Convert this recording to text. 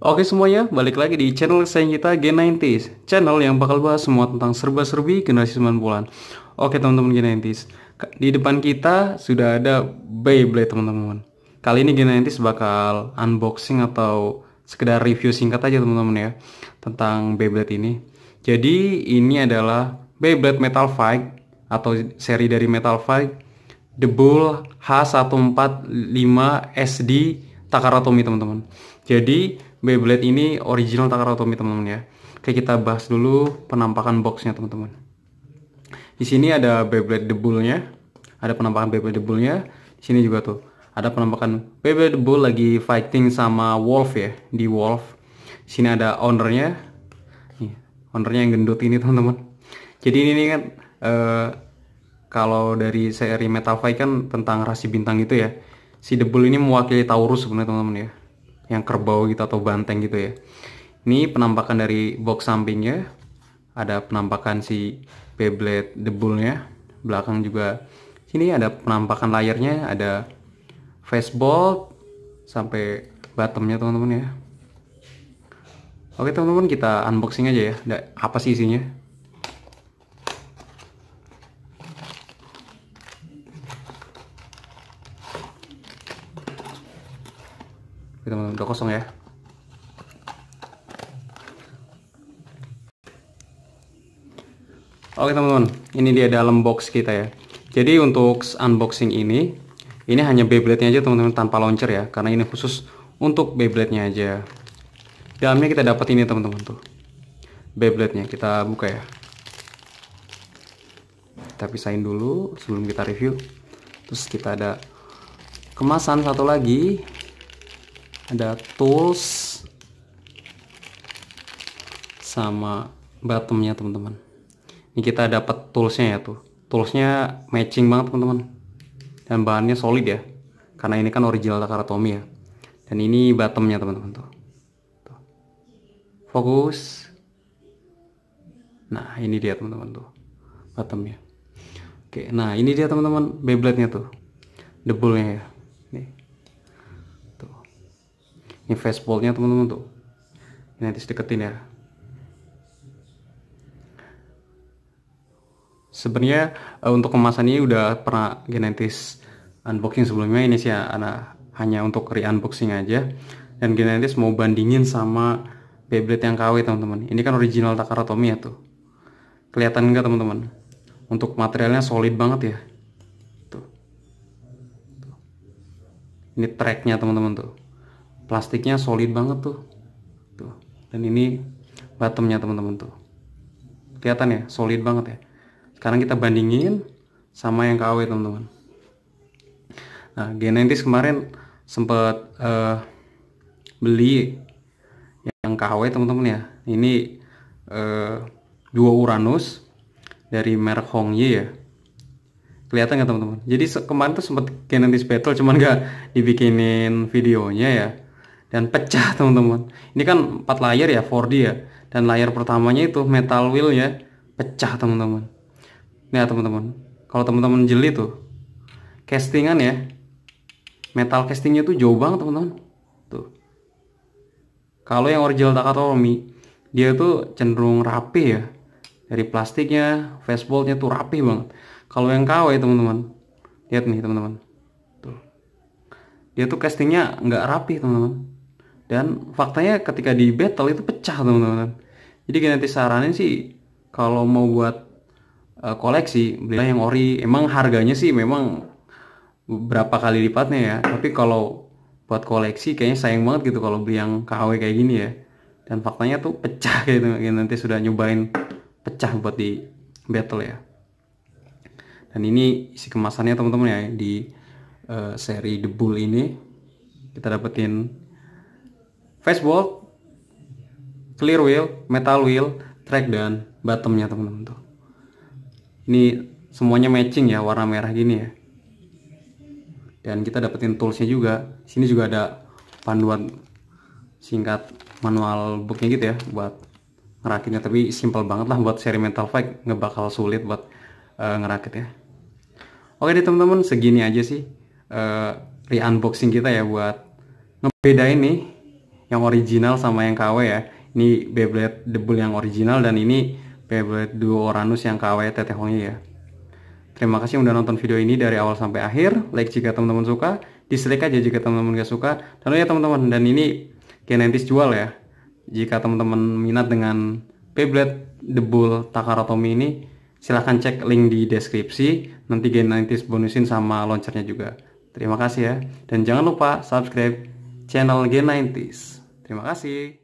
Oke semuanya, balik lagi di channel saya kita Gen 90 s Channel yang bakal bahas semua tentang serba-serbi generasi 90-an Oke teman teman Gen G90s Di depan kita sudah ada Beyblade teman-teman Kali ini Gen 90 s bakal unboxing atau sekedar review singkat aja teman-teman ya Tentang Beyblade ini Jadi ini adalah Beyblade Metal Fight Atau seri dari Metal Fight The Bull H145SD Takaratomi teman-teman Jadi Beyblade ini original Takara Tomy teman-teman ya. Oke kita bahas dulu penampakan boxnya teman-teman. Di sini ada Beyblade debulnya, ada penampakan Beyblade debulnya. Di sini juga tuh ada penampakan Beyblade debul lagi fighting sama Wolf ya di Wolf. Di sini ada ownernya, nih ownernya yang gendut ini teman-teman. Jadi ini, ini kan uh, kalau dari seri Metal Fight kan tentang rasi bintang itu ya. Si debul ini mewakili Taurus sebenarnya teman-teman ya yang kerbau gitu atau banteng gitu ya. Ini penampakan dari box sampingnya. Ada penampakan si Beyblade debulnya, Belakang juga sini ada penampakan layarnya, ada face fastball sampai bottomnya teman-teman ya. Oke teman-teman kita unboxing aja ya. Apa sih isinya? teman-teman udah kosong ya Oke teman-teman, ini dia dalam box kita ya. Jadi untuk unboxing ini, ini hanya Beyblade-nya aja teman-teman tanpa launcher ya, karena ini khusus untuk Beyblade-nya aja. Dalamnya kita dapat ini teman-teman tuh. Beyblade-nya kita buka ya. Kita pisahin dulu sebelum kita review. Terus kita ada kemasan satu lagi ada tools sama bottomnya teman-teman ini kita dapat toolsnya ya tuh toolsnya matching banget teman-teman dan bahannya solid ya karena ini kan original Takaratomi ya dan ini bottomnya teman-teman tuh. fokus nah ini dia teman-teman tuh bottomnya oke nah ini dia teman-teman Beyblade nya tuh debulnya ya ini fastballnya teman-teman tuh ini nanti deketin ya sebenarnya uh, untuk kemasan ini udah pernah genetis unboxing sebelumnya ini sih anak hanya untuk re-unboxing aja dan genetis mau bandingin sama Beyblade yang KW teman-teman ini kan original Takaratomi ya tuh kelihatan enggak teman-teman untuk materialnya solid banget ya tuh. ini tracknya teman-teman tuh plastiknya solid banget tuh tuh dan ini bottomnya teman-teman tuh kelihatan ya solid banget ya sekarang kita bandingin sama yang KW teman-teman nah G90 kemarin sempat uh, eh, beli yang KW teman-teman ya ini uh, eh, dua Uranus dari merek Hong Yi ya kelihatan nggak teman-teman jadi kemarin tuh sempat genetis battle cuman nggak dibikinin videonya ya dan pecah teman-teman ini kan empat layer ya 4D ya dan layer pertamanya itu metal wheel ya pecah teman-teman ya teman-teman kalau teman-teman jeli tuh castingan ya metal castingnya tuh jauh banget teman-teman tuh kalau yang original Takatomi dia tuh cenderung rapi ya dari plastiknya faceboltnya tuh rapi banget kalau yang KW teman-teman lihat nih teman-teman tuh dia tuh castingnya nggak rapi teman-teman dan faktanya ketika di battle itu pecah teman-teman. Jadi genetis saranin sih kalau mau buat uh, koleksi beli yang ori. Emang harganya sih memang berapa kali lipatnya ya. Tapi kalau buat koleksi kayaknya sayang banget gitu kalau beli yang KW kayak gini ya. Dan faktanya tuh pecah gitu. Nanti sudah nyobain pecah buat di battle ya. Dan ini isi kemasannya teman-teman ya di uh, seri The Bull ini kita dapetin Facebook, clear wheel, metal wheel, track dan bottomnya teman-teman tuh. Ini semuanya matching ya warna merah gini ya. Dan kita dapetin toolsnya juga. Sini juga ada panduan singkat manual booknya gitu ya buat ngerakitnya tapi simple banget lah buat seri metal fight nggak bakal sulit buat uh, ngerakit ya oke deh teman-teman segini aja sih uh, re-unboxing kita ya buat ngebedain nih yang original sama yang KW ya ini Beyblade Debul yang original dan ini Beyblade Duo Oranus yang KW Teteh Hongi ya Terima kasih udah nonton video ini dari awal sampai akhir. Like jika teman-teman suka, dislike aja jika teman-teman gak suka. Dan oh ya teman-teman, dan ini Genentis jual ya. Jika teman-teman minat dengan Beyblade Debul Takarotomi ini, silahkan cek link di deskripsi. Nanti Genentis bonusin sama launchernya juga. Terima kasih ya. Dan jangan lupa subscribe channel gen 90 s Terima kasih.